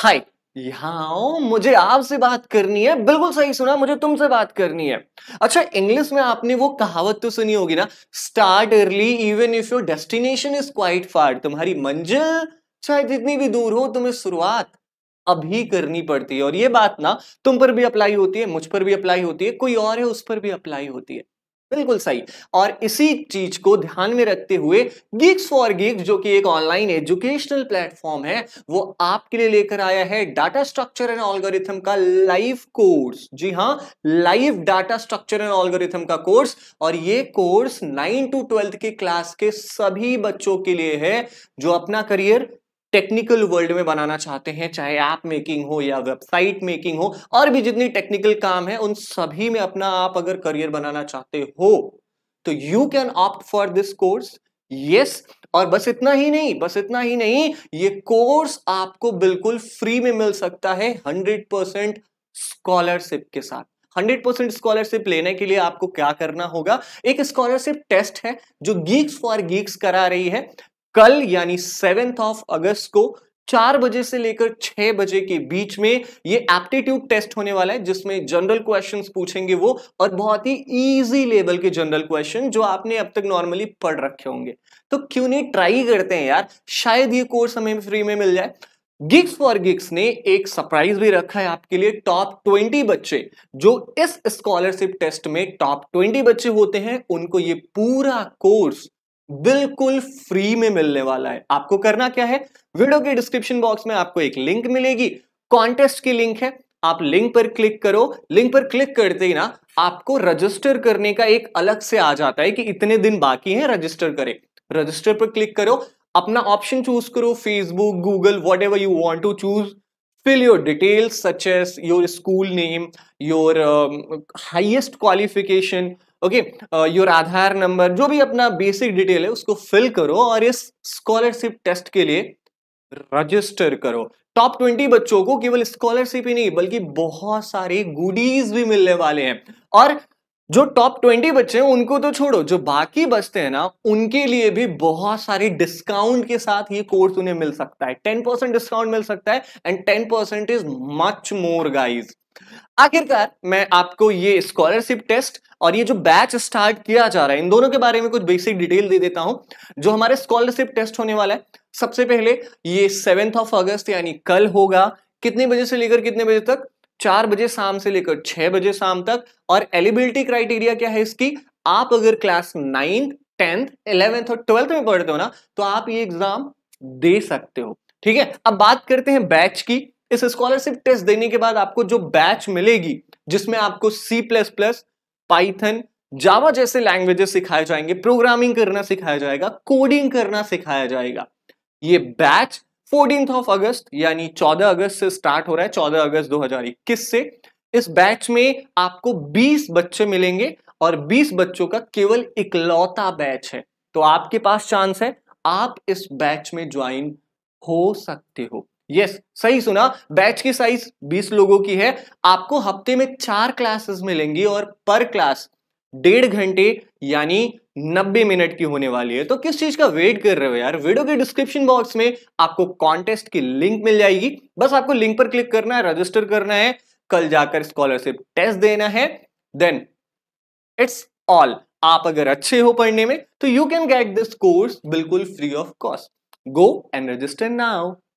हाय यहाँ मुझे आपसे बात करनी है बिल्कुल सही सुना मुझे तुमसे बात करनी है अच्छा इंग्लिश में आपने वो कहावत तो सुनी होगी ना start early even if your destination is quite far तुम्हारी मंजिल चाहे जितनी भी दूर हो तुम्हें शुरुआत अभी करनी पड़ती है और ये बात ना तुम पर भी अप्लाई होती है मुझ पर भी अप्लाई होती है कोई और है उस पर भी अप्लाई होती है बिल्कुल सही और इसी चीज को ध्यान में रखते हुए गिग्स फॉर गिग्स जो कि एक ऑनलाइन एजुकेशनल प्लेटफॉर्म है वो आपके लिए लेकर आया है डाटा स्ट्रक्चर एंड ऑलगोरिथम का लाइव कोर्स जी हाँ live data structure and algorithm का कोर्स और ये कोर्स नाइन टू ट्वेल्थ के क्लास के सभी बच्चों के लिए है जो अपना करियर टेक्निकल वर्ल्ड में बनाना चाहते हैं चाहे ऐप मेकिंग हो या वेबसाइट मेकिंग हो और भी जितनी टेक्निकल काम है उन सभी में अपना आप अगर करियर बनाना चाहते हो तो you can opt for this course yes और बस इतना ही नहीं बस इतना ही नहीं ये कोर्स आपको बिल्कुल फ्री में मिल सकता है हंड्रेड परसेंट स्कॉलरशिप के साथ 100% स्कॉलरशिप लेने के लिए आपको क्या करना होगा एक स्कॉलरशिप टेस्ट है जो गीक्स फॉर गीक्स करा रही है कल यानी सेवेंथ ऑफ अगस्त को चार बजे से लेकर छह बजे के बीच में ये एप्टीट्यूड टेस्ट होने वाला है जिसमें जनरल क्वेश्चंस पूछेंगे वो और बहुत ही इजी लेवल के जनरल क्वेश्चन जो आपने अब तक नॉर्मली पढ़ रखे होंगे तो क्यों नहीं ट्राई करते हैं यार शायद ये कोर्स हमें फ्री में मिल जाए गिग्स फॉर गिग्स ने एक सरप्राइज भी रखा है आपके लिए टॉप ट्वेंटी बच्चे जो इस स्कॉलरशिप टेस्ट में टॉप ट्वेंटी बच्चे होते हैं उनको ये पूरा कोर्स बिल्कुल फ्री में मिलने वाला है आपको करना क्या है वीडियो के डिस्क्रिप्शन बॉक्स में आपको एक लिंक मिलेगी कॉन्टेस्ट की लिंक है आप लिंक पर क्लिक करो लिंक पर क्लिक करते ही ना आपको रजिस्टर करने का एक अलग से आ जाता है कि इतने दिन बाकी हैं रजिस्टर करें रजिस्टर पर क्लिक करो अपना ऑप्शन चूज करो Facebook Google whatever you want to choose fill your details such as your school name your highest qualification okay your Aadhaar number जो भी अपना बेसिक डिटेल है उसको फिल करो और इस स्कॉलरशिप टेस्ट के लिए रजिस्टर करो टॉप ट्वेंटी बच्चों को केवल स्कॉलरशिप ही नहीं बल्कि बहुत सारे गुडीज भी मिलने वाले हैं और जो टॉप ट्वेंटी बच्चे हैं उनको तो छोड़ो जो बाकी बचते हैं ना उनके लिए भी बहुत सारी डिस्काउंट के साथ ये कोर्स उन्हें मिल सकता है टेन परसेंट डिस्काउंट मिल सकता है and ten percent is much more guys आखिरकार मैं आपको ये स्कॉलरशिप टेस्ट और ये जो बैच स्टार्ट किया जा रहा है इन दोनों के बारे में कुछ बेसिक डिटेल दे देता हूं जो हमारे स्कॉलरशिप टेस्ट होने वाला है सबसे पहले ये सेवेंथ ऑफ अगस्त यानी कल होगा कितने बजे से लेकर कितने बजे तक चार बजे शाम से लेकर छह बजे शाम तक और एलिबिलिटी क्राइटेरिया क्या है इसकी आप अगर क्लास नाइन्थ टेंथ इलेवेंथ और ट्वेल्थ में पढ़ते हो ना तो आप ये एग्जाम दे सकते हो ठीक है अब बात करते हैं बैच की इस स्कॉलरशिप टेस्ट देने के बाद आपको जो बैच मिलेगी जिसमें आपको C plus plus Python Java जैसे लैंग्वेजेस सिखाए जाएंगे प्रोग्रामिंग करना सिखाया जाएगा कोडिंग करना सिखाया जाएगा ये बैच फोर्टीन ऑफ अगस्त यानी 14 अगस्त से स्टार्ट हो रहा है 14 अगस्त 2021 से इस बैच में आपको 20 बच्चे मिलेंगे और 20 बच्चों का केवल इकलौता बैच है तो आपके पास चांस है आप इस बैच में ज्वाइन हो सकते हो यस yes, सही सुना बैच की साइज 20 लोगों की है आपको हफ्ते में चार क्लासेस मिलेंगी और पर क्लास डेढ़ घंटे यानी 90 मिनट की होने वाली है तो किस चीज का वेट कर रहे हो यार वीडियो के डिस्क्रिप्शन बॉक्स में आपको कॉन्टेस्ट की लिंक मिल जाएगी बस आपको लिंक पर क्लिक करना है रजिस्टर करना है कल जाकर स्कॉलरशिप टेस्ट देना है देन इट्स ऑल आप अगर अच्छे हो पढ़ने में तो you can get this course बिल्कुल free of cost go and register now